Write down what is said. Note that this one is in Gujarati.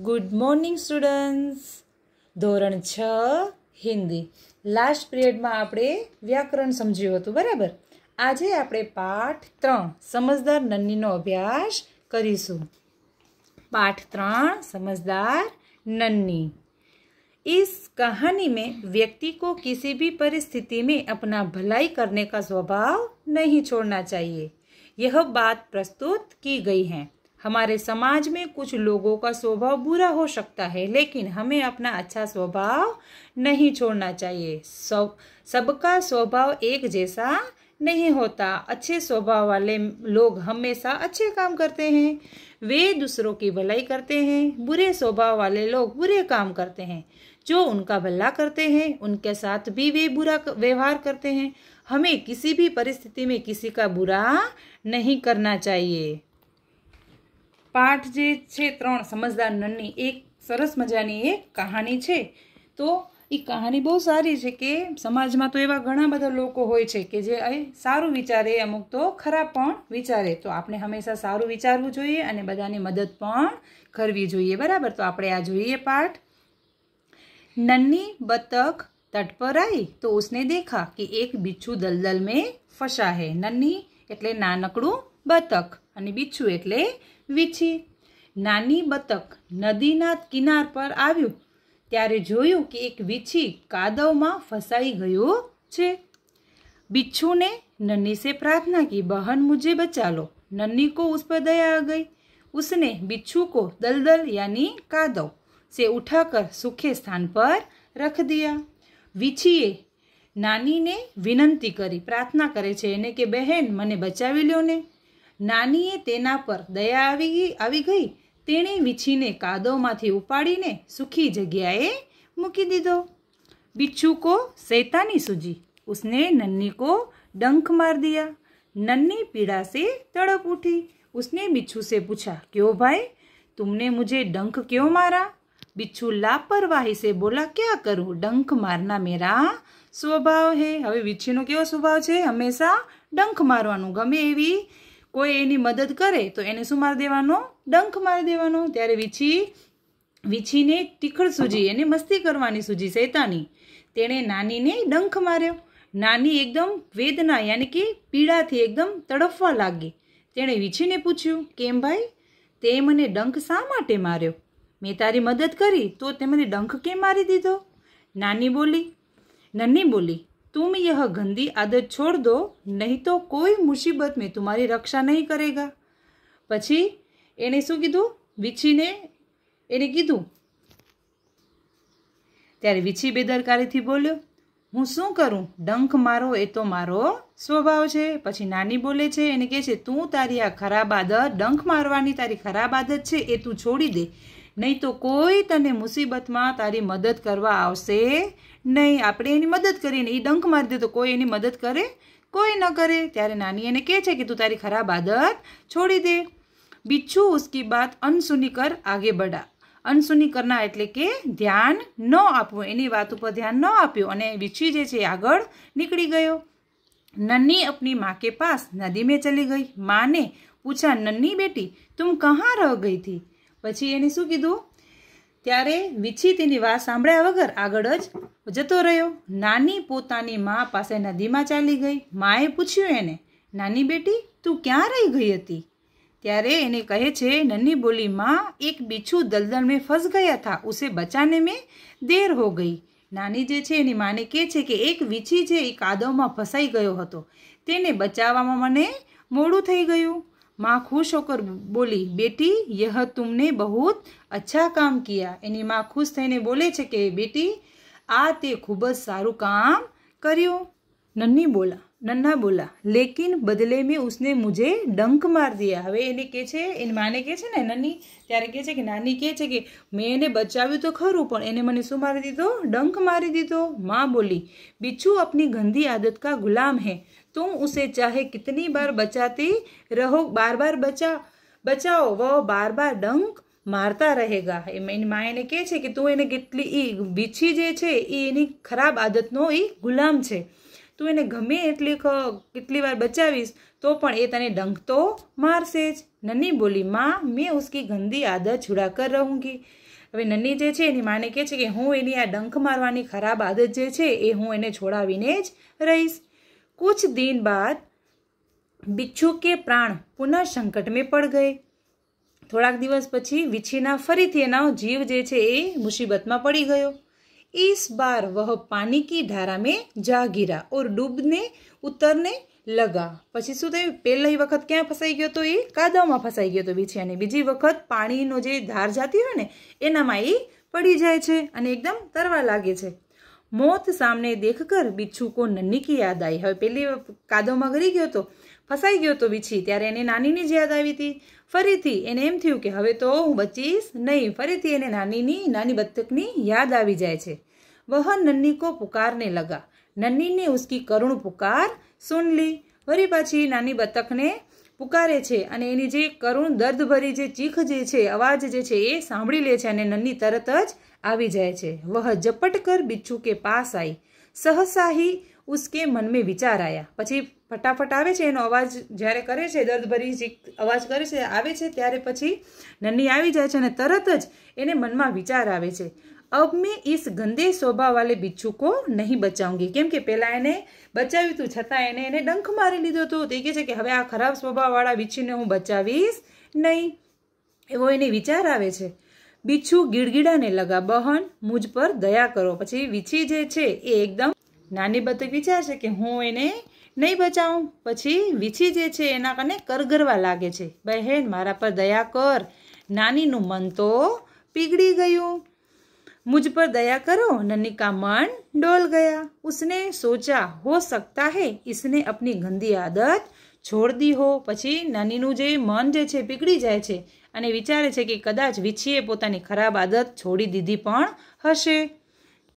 गुड मॉर्निंग स्टूडेंट्स धोरण छ हिंदी लास्ट पीरियड में आप व्याकरण समझू बराबर आज आप पाठ त्र समझदार नन्नी अभ्यास करीशू पाठ त्र समझदार नन्नी इस कहानी में व्यक्ति को किसी भी परिस्थिति में अपना भलाई करने का स्वभाव नहीं छोड़ना चाहिए यह बात प्रस्तुत की गई है हमारे समाज में कुछ लोगों का स्वभाव बुरा हो सकता है लेकिन हमें अपना अच्छा स्वभाव नहीं छोड़ना चाहिए सब सबका स्वभाव एक जैसा नहीं होता अच्छे स्वभाव वाले लोग हमेशा अच्छे काम करते हैं वे दूसरों की भलाई करते हैं बुरे स्वभाव वाले लोग बुरे काम करते हैं जो उनका भला करते हैं उनके साथ भी वे बुरा व्यवहार करते हैं हमें किसी भी परिस्थिति में किसी का बुरा नहीं करना चाहिए પાઠ જે છે ત્રણ સમજદાર નનની એક સરસ મજાની એ કહાની છે તો એ કહાની બહુ સારી છે કે સમાજમાં તો એવા ઘણા બધા લોકો હોય છે કે જે સારું વિચારે અમુક તો ખરાબ પણ વિચારે તો આપણે હંમેશા સારું વિચારવું જોઈએ અને બધાની મદદ પણ કરવી જોઈએ બરાબર તો આપણે આ જોઈએ પાઠ નન્ની બતક તટ પર આવી તો ઉસને દેખા કે એક બિચ્છુ દલદલ મેં ફસા હે નન્ની એટલે નાનકડું બતક અને બીછું એટલે વીછી નાની બતક નદીના કિનાર પર આવ્યું ત્યારે જોયું કે એક વીછી કાદવમાં ફસાઈ ગયો છે બિચ્છુને નન્ની સે પ્રાર્થના કી બહન મુજે બચાલો નન્ની કો ઉસ પર દયા આ ગઈ ઉસને बिच्छू को दलदल यानी कादव से उठाकर સુખે સ્થાન પર રખ દિયા વીછીએ નાનીને વિનંતી કરી પ્રાર્થના કરે છે એને કે બહેન મને બચાવી લ્યો ને નાનીએ તેના પર દયા આવી આવી ગઈ તેણે વીછીને કાદવમાંથી ઉપાડીને સુખી જગ્યાએ મૂકી દીધો બિચ્છુ કો શૈતાની સૂજી ઉસને નન્ની કો ડંખ માર દિયા નન્ની પીડા સે તड़प ઉઠી ઉસને બિચ્છુ સે पूछा ક્યો ભાઈ तुमने મુજે ડંખ ક્યો મારા बिच्छू લાપરવાહી સે બોલા ક્યાં કરું ડંખ મારના મેરા સ્વભાવ હે હવે વિચ્છીનો કેવો સ્વભાવ છે હંમેશા ડંખ મારવાનું ગમે એવી કોઈ એની મદદ કરે તો એને શું મારી દેવાનો ડંખ મારી દેવાનો ત્યારે વીછી વીછીને તીખળ સૂજી એને મસ્તી કરવાની સૂજી શૈતાની તેણે નાનીને ડંખ માર્યો નાની એકદમ વેદના યાની કે પીડાથી એકદમ તડફવા લાગી તેણે વીછીને પૂછ્યું કેમ ભાઈ તે મને ડંખ શા માટે માર્યો મેં તારી મદદ કરી તો તે મને ડંખ કેમ મારી દીધો નાની બોલી નન્ની બોલી तुम યહ ગંદી આદત છોડ દો નહીં તો કોઈ મુસીબત મેં તમારી રક્ષા નહીં કરેગા પછી એણે શું કીધું વિછીને એણે કીધું ત્યારે વિછી બેદરકારીથી બોલ્યો હું શું કરું ડંખ મારો એ તો મારો સ્વભાવ છે પછી નાની બોલે છે એને કહે છે તું તારી આ ખરાબ આદત ડંખ મારવાની તારી ખરાબ આદત છે એ તું છોડી દે નહીં તો કોઈ તને મુસીબતમાં તારી મદદ કરવા આવશે નહીં આપણે એની મદદ કરીને એ ડંખ મારી દે તો કોઈ એની મદદ કરે કોઈ ન કરે ત્યારે નાની એને કહે છે કે તું તારી ખરાબ આદત છોડી દે બીછું ઉસકી બાત અનસુની કર આગે બઢા અનસુની કરના એટલે કે ધ્યાન ન આપવું એની વાત ઉપર ધ્યાન ન આપ્યું અને વિછી જે છે એ આગળ નીકળી ગયો નન્ની અપની મા કે પાસ નદી મેં ચલી ગઈ માને પૂછા નન્ની બેટી તું કહાં રહ ગઈ થી પછી એને શું કીધું ત્યારે વિછી તેની વાત સાંભળ્યા વગર આગળ જ જતો રહ્યો નાની પોતાની મા પાસે નદીમાં ચાલી ગઈ માએ પૂછ્યું એને નાની બેટી તું ક્યાં રહી ગઈ હતી ત્યારે એને કહે છે નન્ની બોલી માં એક બીછું દલદલ મેં ફસ ગયા થા ઉસે બચાને મેં દેર હો ગઈ નાની જે છે એની માને કહે છે કે એક વીછી છે એ કાદવમાં ફસાઈ ગયો હતો તેને બચાવવામાં મને મોડું થઈ ગયું માં ખુશ હોકર બોલી બેટી યહ તુમને બહુ અચ્છા કામ કિયા એની માં ખુશ થઈને બોલે છે કે બેટી આ તે ખૂબ જ સારું કામ કર્યું નન્ની બોલા નન્ના બોલા લેકિન બદલે મેં ઉસને મુજે ડંક માર દિયા હવે એને કહે છે એની માને કહે છે ને નન્ની ત્યારે કહે છે કે નાની કહે છે કે મેં એને બચાવ્યું તો ખરું પણ એને મને શું મારી દીધો ડંક મારી દીધો માં બોલી બિચ્છુ આપની ગંદી આદત કા ગુલામ હે તું उसे ચાહે कितनी बार બચાતી રહો બાર બાર બચા બચાવો વહ બાર બાર ડંક મારતા રહેગા એ એની મા એને કહે છે કે તું એને કેટલી એ બીછી જે છે એ એની ખરાબ આદતનો એ ગુલામ છે તું એને ગમે એટલી કેટલી વાર બચાવીશ તો પણ એ તને ડંક તો મારશે જ નની બોલી માં મેં ઉસકી ગંદી આદત છુડા કર રહુંગી હવે નની જે છે એની માને કહે છે કે હું એની આ ડંખ મારવાની ખરાબ આદત જે છે એ હું એને છોડાવીને જ રહીશ कुछ दिन बाद બિચ્છુ કે પ્રાણ પુનઃ સંકટ મેં પડ ગયે થોડાક દિવસ પછી વિછીના ફરીથી એના જીવ જે છે એ મુસીબતમાં પડી ગયો ઈસ બાર વહ પાણી કી ધારા મેં જા ઓર ડૂબને ઉતરને લગા પછી શું થયું પહેલી વખત ક્યાં ફસાઈ ગયો તો એ કાદવમાં ફસાઈ ગયો હતો વિછિયાને બીજી વખત પાણીનો જે ધાર જાતી હોય ને એનામાં એ પડી જાય છે અને એકદમ તરવા લાગે છે મોત સામને દેખકર બિચ્છુ કો નન્ની કી યાદ આવી હવે પેલી કાદવમાં ગરી ગયો તો ફસાઈ ગયો હતો બીછી ત્યારે એને નાનીની જ યાદ આવી હતી ફરીથી એને એમ થયું કે હવે તો હું બચીશ નહીં ફરીથી એને નાનીની નાની બતકની યાદ આવી જાય છે વહ નન્ની કો પુકારને લગા નન્નીને ઉસકી કરુણ પુકાર સુન લી વરી પાછી નાની બતકને પુકારે છે અને એની જે કરુણ દર્દભરી જે ચીખ જે છે અવાજ જે છે એ સાંભળી લે છે અને નન્ની તરત જ આવી જાય છે વહ ઝપટ કર બિચ્છુ કે પાસ આઈ સહસાહી ઉસકે મન મેં વિચાર આવ્યા પછી ફટાફટ આવે છે એનો અવાજ જ્યારે કરે છે દર્દભરી ચીખ અવાજ કરે છે આવે છે ત્યારે પછી નન્ની આવી જાય છે અને તરત જ એને મનમાં વિચાર આવે છે અબ મેં इस गंदे स्वभाव વાલે બિચ્છુ કો નહીં બચાઉંગી કેમ કે પહેલાં એને બચાવ્યું હતું છતાં એને એને ડંખ મારી લીધો હતો તે કહે છે કે હવે આ ખરાબ સ્વભાવવાળા બિચ્છુને હું બચાવીશ નહીં એવો એને વિચાર આવે છે બિચ્છુ ગીડગીડાને લગા બહન મુજ પર દયા કરો પછી વીછી જે છે એ એકદમ નાની બતક વિચારશે કે હું એને નહીં બચાવું પછી વીછી જે છે એના કને કરગરવા લાગે છે બહેન મારા પર દયા કર નાનીનું મન તો પીગળી ગયું मुझ पर दया करो नन्ही का मन डोल गया उसने सोचा हो सकता है इसने अपनी ગંદી આદત છોડ દી હો પછી નાનીનું જે મન જે છે પીગળી જાય છે અને વિચારે છે કે કદાચ વિછીએ પોતાની ખરાબ આદત છોડી દીધી પણ હશે